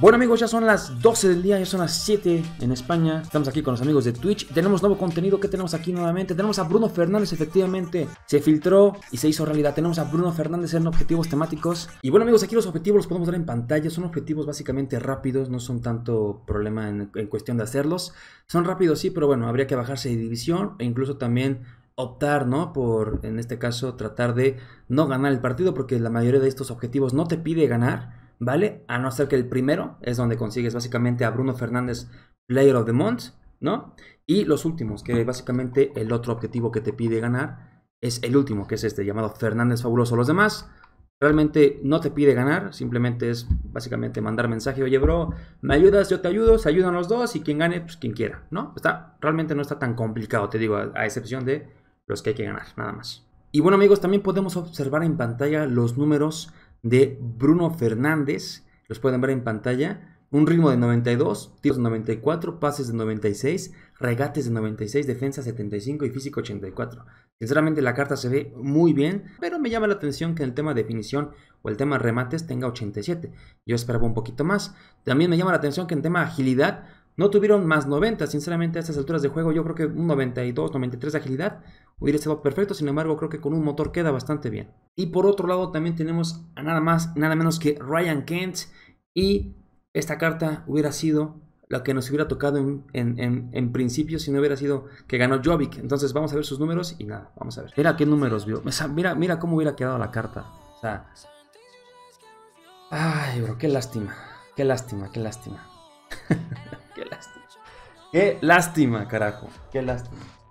Bueno amigos, ya son las 12 del día, ya son las 7 en España. Estamos aquí con los amigos de Twitch. Tenemos nuevo contenido que tenemos aquí nuevamente. Tenemos a Bruno Fernández, efectivamente. Se filtró y se hizo realidad. Tenemos a Bruno Fernández en objetivos temáticos. Y bueno amigos, aquí los objetivos los podemos ver en pantalla. Son objetivos básicamente rápidos, no son tanto problema en, en cuestión de hacerlos. Son rápidos sí, pero bueno, habría que bajarse de división e incluso también optar, ¿no? Por, en este caso, tratar de no ganar el partido porque la mayoría de estos objetivos no te pide ganar ¿vale? A no ser que el primero es donde consigues básicamente a Bruno Fernández Player of the Month, ¿no? Y los últimos, que básicamente el otro objetivo que te pide ganar es el último, que es este llamado Fernández Fabuloso. Los demás realmente no te pide ganar, simplemente es básicamente mandar mensaje, oye bro, me ayudas, yo te ayudo, se ayudan los dos y quien gane, pues quien quiera, ¿no? Está, realmente no está tan complicado, te digo, a, a excepción de los que hay que ganar, nada más. Y bueno amigos, también podemos observar en pantalla los números de Bruno Fernández, los pueden ver en pantalla, un ritmo de 92, tiros de 94, pases de 96, regates de 96, defensa 75 y físico 84. Sinceramente la carta se ve muy bien, pero me llama la atención que en el tema definición o el tema remates tenga 87. Yo esperaba un poquito más. También me llama la atención que en tema agilidad no tuvieron más 90, sinceramente a estas alturas de juego yo creo que un 92, 93 de agilidad hubiera estado perfecto, sin embargo creo que con un motor queda bastante bien. Y por otro lado también tenemos a nada más, nada menos que Ryan Kent y esta carta hubiera sido la que nos hubiera tocado en, principio si no hubiera sido que ganó Jovic. Entonces vamos a ver sus números y nada, vamos a ver. Mira qué números vio, o sea, mira, mira cómo hubiera quedado la carta. O sea, ay bro, qué lástima, qué lástima, qué lástima. Qué lástima. Qué lástima, carajo. Qué lástima.